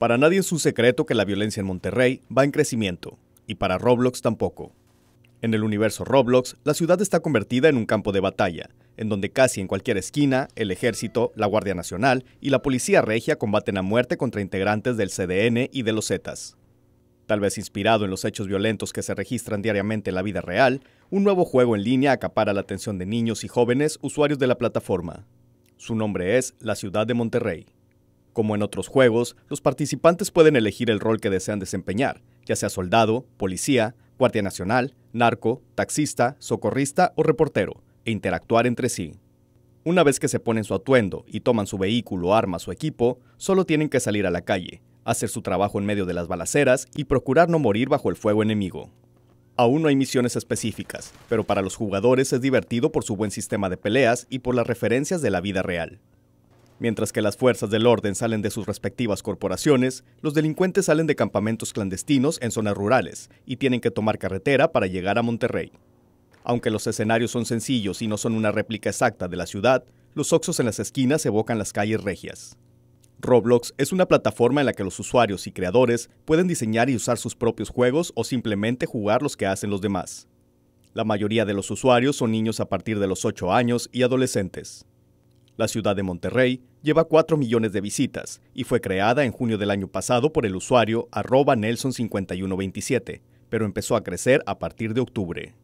Para nadie es un secreto que la violencia en Monterrey va en crecimiento, y para Roblox tampoco. En el universo Roblox, la ciudad está convertida en un campo de batalla, en donde casi en cualquier esquina, el ejército, la Guardia Nacional y la Policía Regia combaten a muerte contra integrantes del CDN y de los Zetas. Tal vez inspirado en los hechos violentos que se registran diariamente en la vida real, un nuevo juego en línea acapara la atención de niños y jóvenes usuarios de la plataforma. Su nombre es La Ciudad de Monterrey. Como en otros juegos, los participantes pueden elegir el rol que desean desempeñar, ya sea soldado, policía, guardia nacional, narco, taxista, socorrista o reportero, e interactuar entre sí. Una vez que se ponen su atuendo y toman su vehículo, armas o equipo, solo tienen que salir a la calle, hacer su trabajo en medio de las balaceras y procurar no morir bajo el fuego enemigo. Aún no hay misiones específicas, pero para los jugadores es divertido por su buen sistema de peleas y por las referencias de la vida real. Mientras que las fuerzas del orden salen de sus respectivas corporaciones, los delincuentes salen de campamentos clandestinos en zonas rurales y tienen que tomar carretera para llegar a Monterrey. Aunque los escenarios son sencillos y no son una réplica exacta de la ciudad, los oxos en las esquinas evocan las calles regias. Roblox es una plataforma en la que los usuarios y creadores pueden diseñar y usar sus propios juegos o simplemente jugar los que hacen los demás. La mayoría de los usuarios son niños a partir de los 8 años y adolescentes. La ciudad de Monterrey lleva 4 millones de visitas y fue creada en junio del año pasado por el usuario arroba Nelson5127, pero empezó a crecer a partir de octubre.